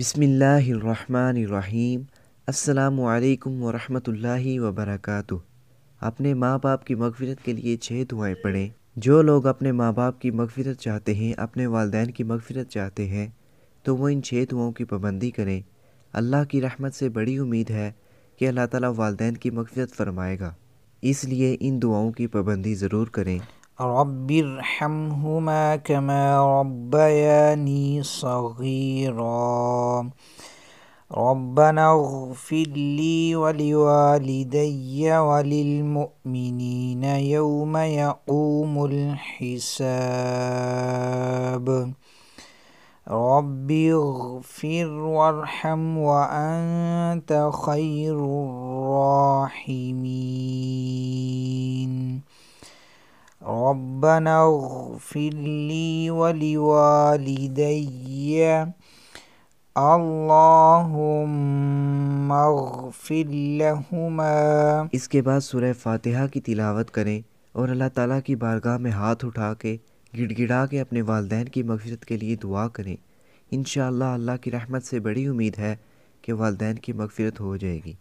بسم اللہ الرحمن الرحیم السلام علیکم ورحمۃ اللہ وبرکاتہ اپنے ماں باپ کی مغفرت کے لیے چھ دعائیں پڑھیں جو لوگ اپنے ماں باپ کی مغفرت چاہتے ہیں اپنے والدین کی مغفرت چاہتے ہیں تو وہ ان چھ دعاؤں کی پابندی کریں اللہ کی رحمت سے بڑی امید ہے کہ اللہ تعالیٰ والدین کی مغفرت فرمائے گا اس لیے ان دعاؤں کی پابندی ضرور کریں رب ارحمهما كما ربياني صغيرا ربنا اغفر لي ولوالدي وللمؤمنين يوم يقوم الحساب رب اغفر وارحم وأنت خير الراحمين ربنا اغفر اغفر لی ولوالدی لهما اس کے بعد سورہ فاتحہ کی تلاوت کریں اور اللہ تعالیٰ کی بارگاہ میں ہاتھ اٹھا کے گڑ گڑا کے اپنے والدین کی مغفرت کے لیے دعا کریں انشاءاللہ اللہ کی رحمت سے بڑی امید ہے کہ والدین کی مغفرت ہو جائے گی